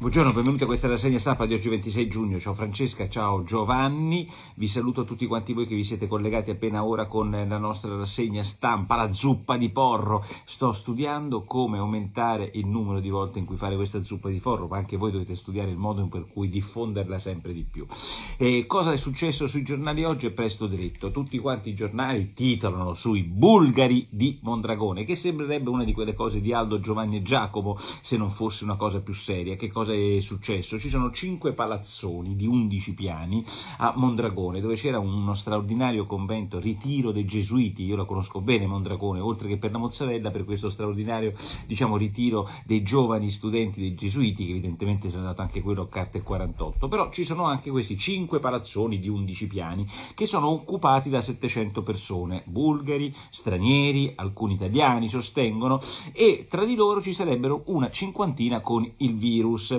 Buongiorno, benvenuti a questa rassegna stampa di oggi 26 giugno. Ciao Francesca, ciao Giovanni. Vi saluto tutti quanti voi che vi siete collegati appena ora con la nostra rassegna stampa, la zuppa di porro. Sto studiando come aumentare il numero di volte in cui fare questa zuppa di porro, ma anche voi dovete studiare il modo in cui diffonderla sempre di più. E cosa è successo sui giornali oggi è presto dritto. Tutti quanti i giornali titolano sui bulgari di Mondragone, che sembrerebbe una di quelle cose di Aldo, Giovanni e Giacomo, se non fosse una cosa più seria. Che cosa cosa è successo? Ci sono cinque palazzoni di 11 piani a Mondragone, dove c'era uno straordinario convento, ritiro dei Gesuiti, io la conosco bene Mondragone, oltre che per la mozzarella, per questo straordinario diciamo, ritiro dei giovani studenti dei Gesuiti, che evidentemente sono andato anche quello a carte 48, però ci sono anche questi cinque palazzoni di 11 piani che sono occupati da 700 persone, bulgari, stranieri, alcuni italiani sostengono, e tra di loro ci sarebbero una cinquantina con il virus.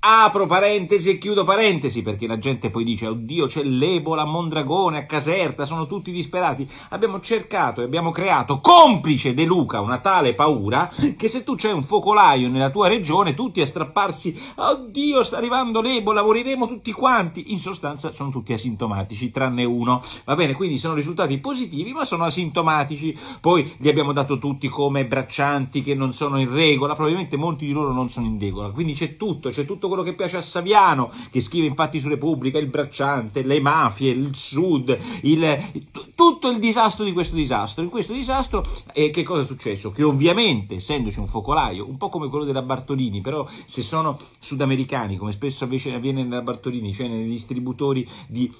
Apro parentesi e chiudo parentesi perché la gente poi dice oddio c'è l'Ebola a Mondragone, a Caserta, sono tutti disperati. Abbiamo cercato e abbiamo creato complice De Luca una tale paura che se tu c'è un focolaio nella tua regione tutti a strapparsi oddio sta arrivando l'Ebola, moriremo tutti quanti. In sostanza sono tutti asintomatici tranne uno. Va bene, quindi sono risultati positivi ma sono asintomatici. Poi li abbiamo dato tutti come braccianti che non sono in regola, probabilmente molti di loro non sono in regola. Quindi c'è tutto, c'è tutto tutto quello che piace a Saviano, che scrive infatti su Repubblica, il bracciante, le mafie, il sud, il, tutto il disastro di questo disastro. In questo disastro eh, che cosa è successo? Che ovviamente, essendoci un focolaio, un po' come quello della Bartolini, però se sono sudamericani, come spesso avviene nella Bartolini, cioè nei distributori di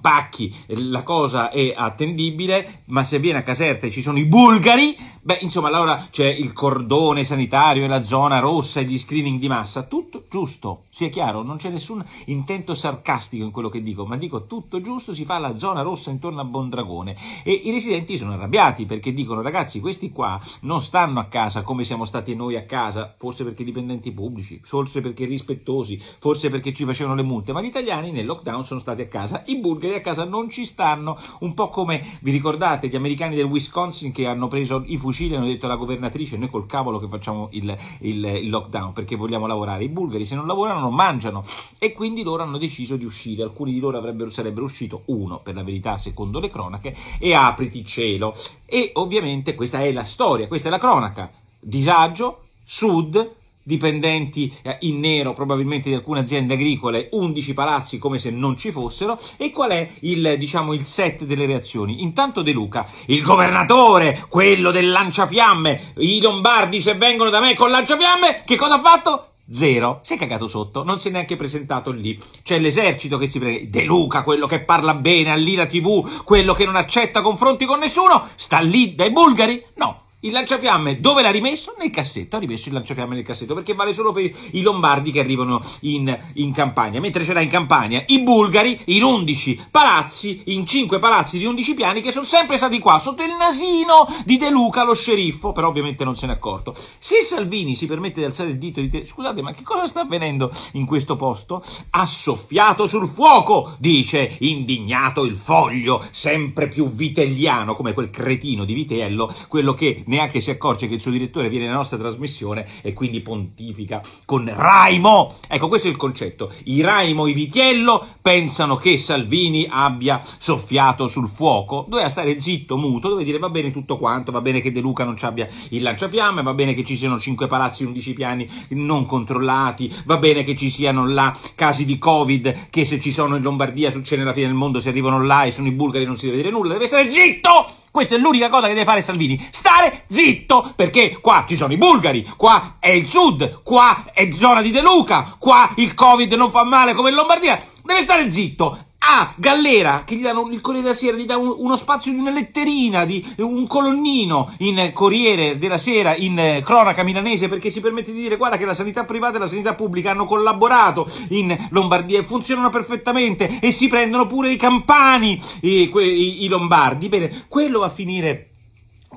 pacchi, la cosa è attendibile, ma se viene a Caserta e ci sono i bulgari, beh, insomma, allora c'è il cordone sanitario la zona rossa e gli screening di massa, tutto giusto, sia chiaro, non c'è nessun intento sarcastico in quello che dico, ma dico tutto giusto, si fa la zona rossa intorno a Bondragone e i residenti sono arrabbiati perché dicono ragazzi questi qua non stanno a casa come siamo stati noi a casa, forse perché dipendenti pubblici, forse perché rispettosi, forse perché ci facevano le multe, ma gli italiani nel lockdown sono stati a casa, i bulgari a casa non ci stanno, un po' come vi ricordate gli americani del Wisconsin che hanno preso i fucili e hanno detto alla governatrice noi col cavolo che facciamo il, il, il lockdown perché vogliamo lavorare, i bulgari poveri, se non lavorano non mangiano e quindi loro hanno deciso di uscire, alcuni di loro avrebbero, sarebbero uscito uno per la verità secondo le cronache e apriti cielo e ovviamente questa è la storia, questa è la cronaca, disagio, sud, dipendenti eh, in nero probabilmente di alcune aziende agricole, 11 palazzi come se non ci fossero e qual è il, diciamo, il set delle reazioni? Intanto De Luca, il governatore, quello del lanciafiamme, i lombardi se vengono da me con lanciafiamme, che cosa ha fatto? Zero. Si è cagato sotto, non si è neanche presentato lì. C'è l'esercito che si prende. De Luca, quello che parla bene all'Ira TV, quello che non accetta confronti con nessuno, sta lì dai bulgari? No, il lanciafiamme dove l'ha rimesso? Nel cassetto, ha rimesso il lanciafiamme nel cassetto perché vale solo per i lombardi che arrivano in, in Campania, mentre c'era in campagna i bulgari in 11 palazzi, in 5 palazzi di 11 piani che sono sempre stati qua, sotto il nasino di De Luca lo sceriffo, però ovviamente non se n'è accorto. Se Salvini si permette di alzare il dito di te, scusate ma che cosa sta avvenendo in questo posto? Ha soffiato sul fuoco, dice indignato il foglio, sempre più vitelliano come quel cretino di Vitello, quello che neanche si accorge che il suo direttore viene nella nostra trasmissione e quindi pontifica con Raimo. Ecco, questo è il concetto. I Raimo, e i Vitiello pensano che Salvini abbia soffiato sul fuoco. Doveva stare zitto, muto, doveva dire va bene tutto quanto, va bene che De Luca non ci abbia il lanciafiamme, va bene che ci siano 5 palazzi, 11 piani non controllati, va bene che ci siano là casi di Covid che se ci sono in Lombardia succede la fine del mondo, se arrivano là e sono i bulgari non si deve dire nulla, deve stare zitto! Questa è l'unica cosa che deve fare Salvini. Stare zitto, perché qua ci sono i bulgari, qua è il sud, qua è zona di De Luca, qua il covid non fa male come in Lombardia. Deve stare zitto a ah, Gallera, che gli danno il Corriere della Sera, gli dà uno spazio di una letterina, di un colonnino in Corriere della Sera, in eh, cronaca milanese, perché si permette di dire, guarda che la sanità privata e la sanità pubblica hanno collaborato in Lombardia e funzionano perfettamente e si prendono pure i campani, i, i, i lombardi. Bene, quello va a finire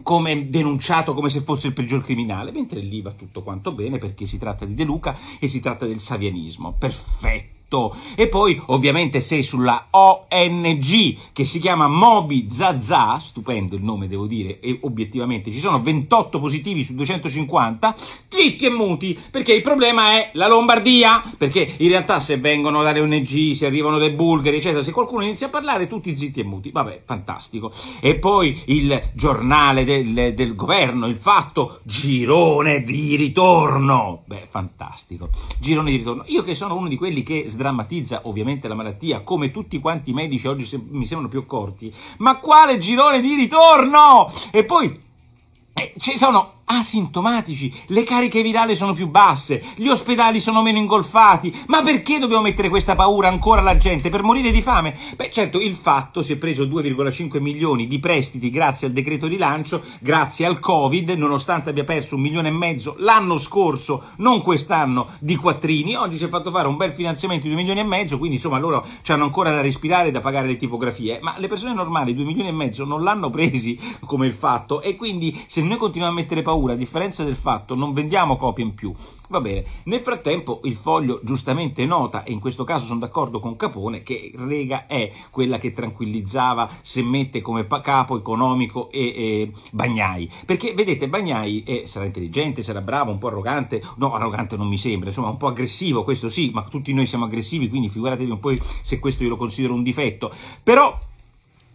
come denunciato come se fosse il peggior criminale, mentre lì va tutto quanto bene perché si tratta di De Luca e si tratta del savianismo. Perfetto. E poi ovviamente sei sulla ONG che si chiama Moby Zaza, stupendo il nome devo dire, e obiettivamente ci sono 28 positivi su 250, zitti e muti, perché il problema è la Lombardia, perché in realtà se vengono dalle ONG, se arrivano dai bulgari, eccetera, se qualcuno inizia a parlare tutti zitti e muti, vabbè, fantastico. E poi il giornale del, del governo, il fatto, girone di ritorno, beh, fantastico, girone di ritorno. Io che sono uno di quelli che sdra- sdrammatizza ovviamente la malattia, come tutti quanti i medici oggi se- mi sembrano più accorti, ma quale girone di ritorno? E poi eh, ci sono asintomatici, le cariche virali sono più basse, gli ospedali sono meno ingolfati. Ma perché dobbiamo mettere questa paura ancora alla gente? Per morire di fame? Beh, certo, il fatto si è preso 2,5 milioni di prestiti grazie al decreto rilancio, grazie al Covid, nonostante abbia perso un milione e mezzo l'anno scorso, non quest'anno, di quattrini. Oggi si è fatto fare un bel finanziamento di 2 milioni e mezzo, quindi insomma loro hanno ancora da respirare e da pagare le tipografie. Ma le persone normali 2 milioni e mezzo non l'hanno presi come il fatto e quindi se noi continuiamo a mettere paura paura, a differenza del fatto non vendiamo copie in più. Va bene, nel frattempo il foglio giustamente nota, e in questo caso sono d'accordo con Capone, che Rega è quella che tranquillizzava se mette come capo economico e, e Bagnai, perché vedete Bagnai eh, sarà intelligente, sarà bravo, un po' arrogante, no arrogante non mi sembra, insomma un po' aggressivo, questo sì, ma tutti noi siamo aggressivi, quindi figuratevi un po' se questo io lo considero un difetto, però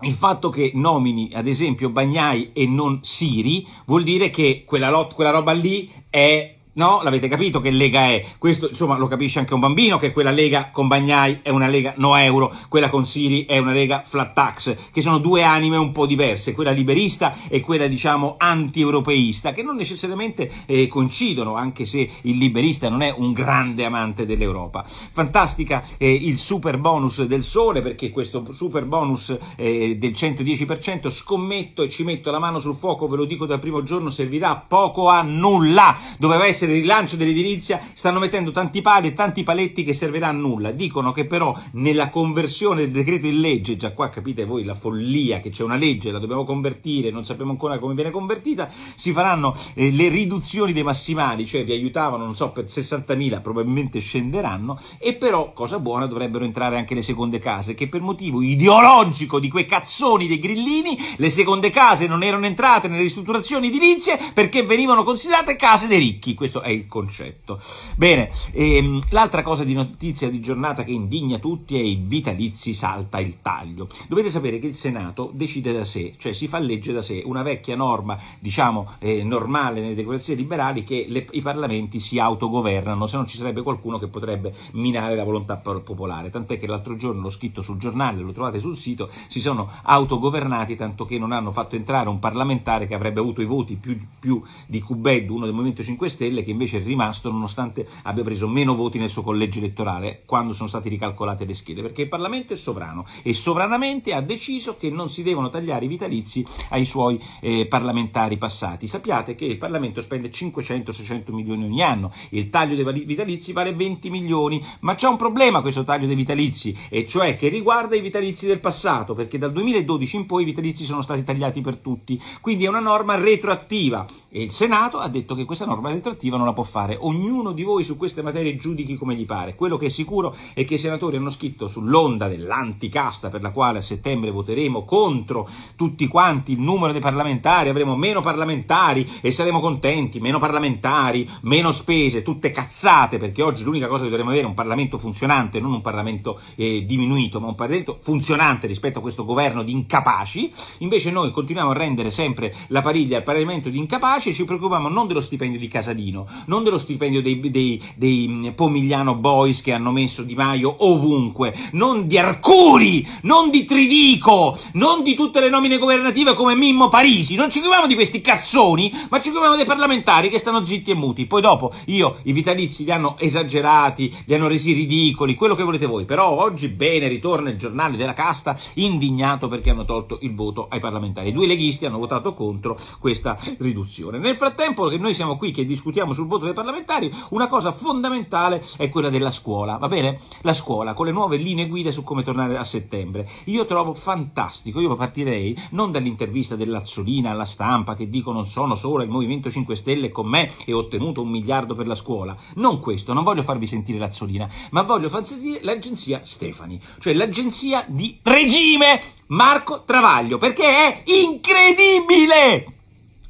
il fatto che nomini ad esempio Bagnai e non Siri vuol dire che quella, lot, quella roba lì è No? L'avete capito che lega è? Questo, insomma, lo capisce anche un bambino che quella lega con Bagnai è una lega no euro, quella con Siri è una lega flat tax, che sono due anime un po' diverse, quella liberista e quella, diciamo, anti-europeista, che non necessariamente eh, coincidono, anche se il liberista non è un grande amante dell'Europa. Fantastica eh, il super bonus del sole, perché questo super bonus eh, del 110% scommetto e ci metto la mano sul fuoco, ve lo dico dal primo giorno, servirà poco a nulla. Doveva essere essere il rilancio dell'edilizia, stanno mettendo tanti pali e tanti paletti che serviranno a nulla. Dicono che però nella conversione del decreto in legge, già qua capite voi la follia che c'è una legge, la dobbiamo convertire, non sappiamo ancora come viene convertita, si faranno eh, le riduzioni dei massimali, cioè vi aiutavano, non so, per 60.000, probabilmente scenderanno, e però, cosa buona, dovrebbero entrare anche le seconde case, che per motivo ideologico di quei cazzoni dei grillini, le seconde case non erano entrate nelle ristrutturazioni edilizie perché venivano considerate case dei ricchi questo è il concetto. Bene, ehm, l'altra cosa di notizia di giornata che indigna tutti è i vitalizi salta il taglio. Dovete sapere che il Senato decide da sé, cioè si fa legge da sé, una vecchia norma, diciamo, eh, normale nelle democrazie liberali che le, i parlamenti si autogovernano, se non ci sarebbe qualcuno che potrebbe minare la volontà popolare, tant'è che l'altro giorno l'ho scritto sul giornale, lo trovate sul sito, si sono autogovernati tanto che non hanno fatto entrare un parlamentare che avrebbe avuto i voti più, più di Cubed, uno del Movimento 5 Stelle, quelle che invece è rimasto nonostante abbia preso meno voti nel suo collegio elettorale quando sono state ricalcolate le schede, perché il Parlamento è sovrano e sovranamente ha deciso che non si devono tagliare i vitalizi ai suoi eh, parlamentari passati. Sappiate che il Parlamento spende 500-600 milioni ogni anno, il taglio dei vitalizi vale 20 milioni, ma c'è un problema questo taglio dei vitalizi, e cioè che riguarda i vitalizi del passato, perché dal 2012 in poi i vitalizi sono stati tagliati per tutti, quindi è una norma retroattiva e il Senato ha detto che questa norma detrattiva non la può fare. Ognuno di voi su queste materie giudichi come gli pare. Quello che è sicuro è che i senatori hanno scritto sull'onda dell'anticasta per la quale a settembre voteremo contro tutti quanti il numero dei parlamentari, avremo meno parlamentari e saremo contenti, meno parlamentari, meno spese, tutte cazzate, perché oggi l'unica cosa che dovremmo avere è un Parlamento funzionante, non un Parlamento eh, diminuito, ma un Parlamento funzionante rispetto a questo governo di incapaci. Invece noi continuiamo a rendere sempre la pariglia al Parlamento di incapaci invece ci preoccupiamo non dello stipendio di Casalino, non dello stipendio dei, dei, dei mm, Pomigliano Boys che hanno messo Di Maio ovunque, non di Arcuri, non di Tridico, non di tutte le nomine governative come Mimmo Parisi, non ci occupiamo di questi cazzoni, ma ci occupiamo dei parlamentari che stanno zitti e muti. Poi dopo io i vitalizi li hanno esagerati, li hanno resi ridicoli, quello che volete voi, però oggi bene ritorna il giornale della casta indignato perché hanno tolto il voto ai parlamentari. I due leghisti hanno votato contro questa riduzione discussione. Nel frattempo che noi siamo qui, che discutiamo sul voto dei parlamentari, una cosa fondamentale è quella della scuola, va bene? La scuola, con le nuove linee guida su come tornare a settembre. Io trovo fantastico, io partirei non dall'intervista dell'Azzolina alla stampa che non sono solo il Movimento 5 Stelle con me e ho ottenuto un miliardo per la scuola, non questo, non voglio farvi sentire l'Azzolina, ma voglio far sentire l'agenzia Stefani, cioè l'agenzia di regime Marco Travaglio, perché è incredibile!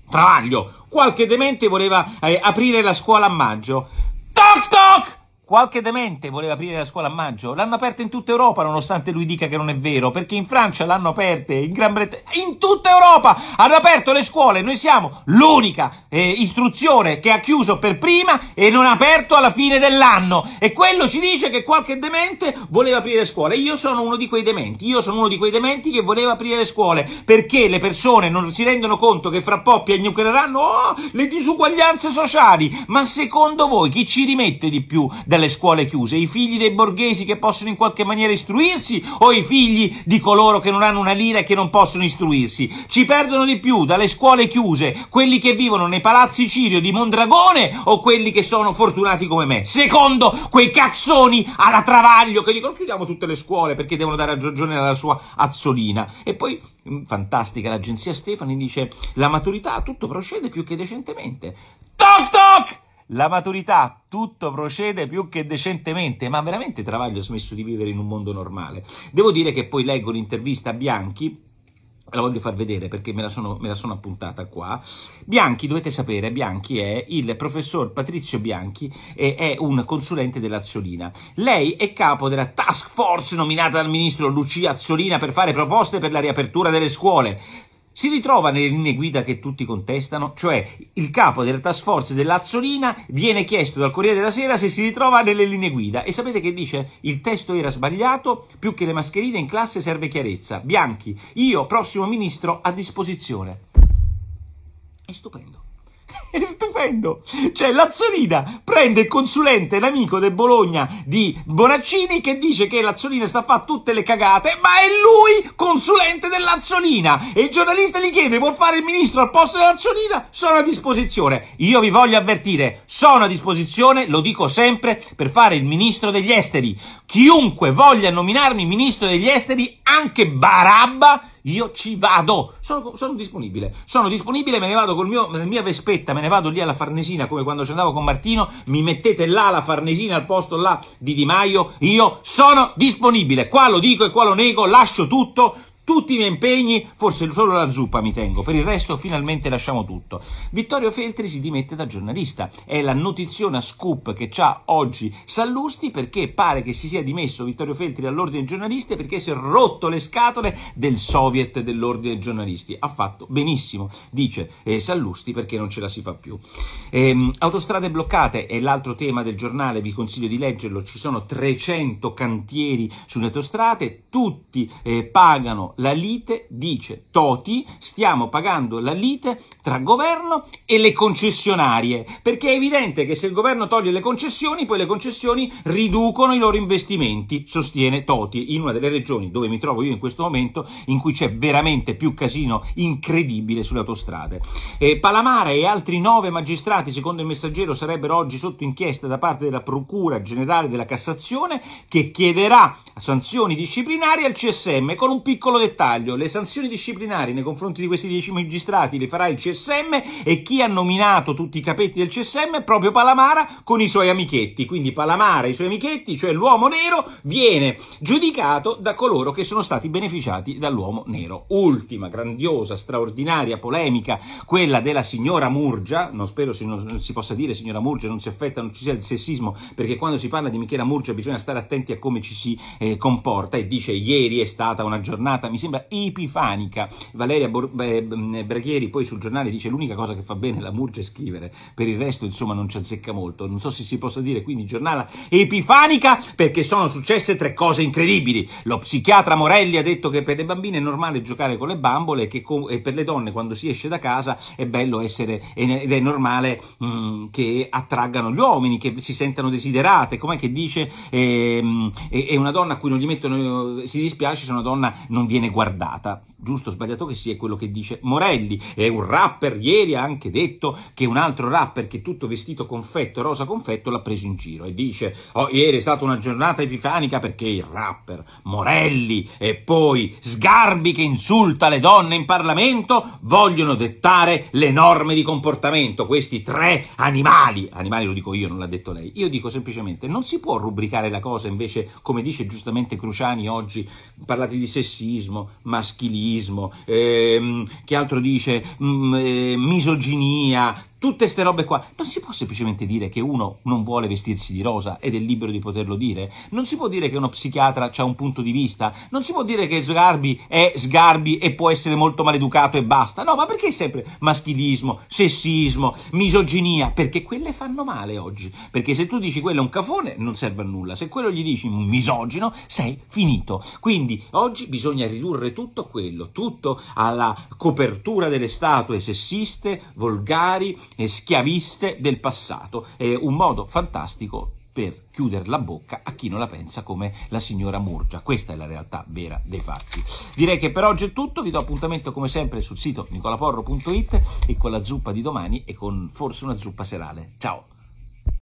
Travaglio, qualche demente voleva eh, aprire la scuola a maggio. Toc toc! Qualche demente voleva aprire la scuola a maggio. L'hanno aperta in tutta Europa, nonostante lui dica che non è vero, perché in Francia l'hanno aperta, in Gran Bretagna, in tutta Europa hanno aperto le scuole. Noi siamo l'unica eh, istruzione che ha chiuso per prima e non ha aperto alla fine dell'anno. E quello ci dice che qualche demente voleva aprire le scuole. Io sono uno di quei dementi, io sono uno di quei dementi che voleva aprire le scuole, perché le persone non si rendono conto che fra poco piagnuccheranno oh, le disuguaglianze sociali. Ma secondo voi chi ci rimette di più? dalle scuole chiuse? I figli dei borghesi che possono in qualche maniera istruirsi o i figli di coloro che non hanno una lira e che non possono istruirsi? Ci perdono di più dalle scuole chiuse quelli che vivono nei palazzi Cirio di Mondragone o quelli che sono fortunati come me? Secondo quei cazzoni alla Travaglio che dicono chiudiamo tutte le scuole perché devono dare ragione alla sua azzolina. E poi mm, fantastica l'agenzia Stefani dice la maturità tutto procede più che decentemente toc toc la maturità, tutto procede più che decentemente, ma veramente Travaglio ha smesso di vivere in un mondo normale. Devo dire che poi leggo l'intervista a Bianchi, la voglio far vedere perché me la, sono, me la, sono, appuntata qua. Bianchi, dovete sapere, Bianchi è il professor Patrizio Bianchi, e è un consulente dell'Azzolina. Lei è capo della task force nominata dal ministro Lucia Azzolina per fare proposte per la riapertura delle scuole si ritrova nelle linee guida che tutti contestano, cioè il capo della task force dell'Azzolina viene chiesto dal Corriere della Sera se si ritrova nelle linee guida e sapete che dice il testo era sbagliato, più che le mascherine in classe serve chiarezza, Bianchi, io prossimo ministro a disposizione. È stupendo. È stupendo. Cioè, Lazzolina prende il consulente, l'amico del Bologna di Bonaccini, che dice che Lazzolina sta a fare tutte le cagate, ma è lui consulente dell'Azzolina. E il giornalista gli chiede, vuol fare il ministro al posto dell'Azzolina? Sono a disposizione. Io vi voglio avvertire, sono a disposizione, lo dico sempre, per fare il ministro degli esteri. Chiunque voglia nominarmi ministro degli esteri, anche Barabba, io ci vado, sono, sono disponibile, sono disponibile, me ne vado con la mia vespetta, me ne vado lì alla Farnesina come quando ci andavo con Martino, mi mettete là la Farnesina al posto là di Di Maio, io sono disponibile, qua lo dico e qua lo nego, lascio tutto, tutti i miei impegni, forse solo la zuppa mi tengo, per il resto finalmente lasciamo tutto. Vittorio Feltri si dimette da giornalista, è la notiziona scoop che ha oggi Sallusti perché pare che si sia dimesso Vittorio Feltri dall'ordine dei giornalisti perché si è rotto le scatole del soviet dell'ordine dei giornalisti. Ha fatto benissimo, dice eh, Sallusti perché non ce la si fa più. Ehm, autostrade bloccate è l'altro tema del giornale, vi consiglio di leggerlo, ci sono 300 cantieri sulle autostrade, tutti eh, pagano la lite, dice Toti, stiamo pagando la lite tra governo e le concessionarie, perché è evidente che se il governo toglie le concessioni, poi le concessioni riducono i loro investimenti, sostiene Toti, in una delle regioni dove mi trovo io in questo momento, in cui c'è veramente più casino incredibile sulle autostrade. Eh, Palamara e altri nove magistrati, secondo il messaggero, sarebbero oggi sotto inchiesta da parte della Procura Generale della Cassazione, che chiederà sanzioni disciplinari al CSM con un piccolo dettaglio le sanzioni disciplinari nei confronti di questi 10 magistrati le farà il CSM e chi ha nominato tutti i capetti del CSM è proprio Palamara con i suoi amichetti quindi Palamara e i suoi amichetti cioè l'uomo nero viene giudicato da coloro che sono stati beneficiati dall'uomo nero ultima grandiosa straordinaria polemica quella della signora Murgia non spero si, non, si possa dire signora Murgia non si affetta non ci sia il sessismo perché quando si parla di Michela Murgia bisogna stare attenti a come ci si eh, eh, comporta e dice ieri è stata una giornata, mi sembra, epifanica. Valeria Bor- eh, Braghieri poi sul giornale dice l'unica cosa che fa bene la Murgia è scrivere, per il resto insomma non ci azzecca molto. Non so se si possa dire quindi giornata epifanica perché sono successe tre cose incredibili. Lo psichiatra Morelli ha detto che per le bambine è normale giocare con le bambole e che co- e per le donne quando si esce da casa è bello essere ed è normale mh, che attraggano gli uomini, che si sentano desiderate. Com'è che dice eh, è una donna cui non gli mettono, eh, si dispiace se una donna non viene guardata. Giusto o sbagliato che sia, è quello che dice Morelli. E un rapper ieri ha anche detto che un altro rapper che tutto vestito confetto, rosa confetto, l'ha preso in giro e dice, oh, ieri è stata una giornata epifanica perché il rapper Morelli e poi Sgarbi che insulta le donne in Parlamento vogliono dettare le norme di comportamento. Questi tre animali, animali lo dico io, non l'ha detto lei. Io dico semplicemente, non si può rubricare la cosa invece, come dice giustamente, giustamente Cruciani oggi parlate di sessismo, maschilismo, ehm, che altro dice, mh, mm, eh, misoginia, Tutte queste robe qua. Non si può semplicemente dire che uno non vuole vestirsi di rosa ed è libero di poterlo dire. Non si può dire che uno psichiatra ha un punto di vista. Non si può dire che Sgarbi è Sgarbi e può essere molto maleducato e basta. No, ma perché sempre maschilismo, sessismo, misoginia? Perché quelle fanno male oggi. Perché se tu dici quello è un cafone non serve a nulla. Se quello gli dici un misogino sei finito. Quindi oggi bisogna ridurre tutto quello, tutto alla copertura delle statue sessiste, volgari, schiaviste del passato. È un modo fantastico per chiudere la bocca a chi non la pensa come la signora Murgia. Questa è la realtà vera dei fatti. Direi che per oggi è tutto, vi do appuntamento come sempre sul sito nicolaporro.it e con la zuppa di domani e con forse una zuppa serale. Ciao!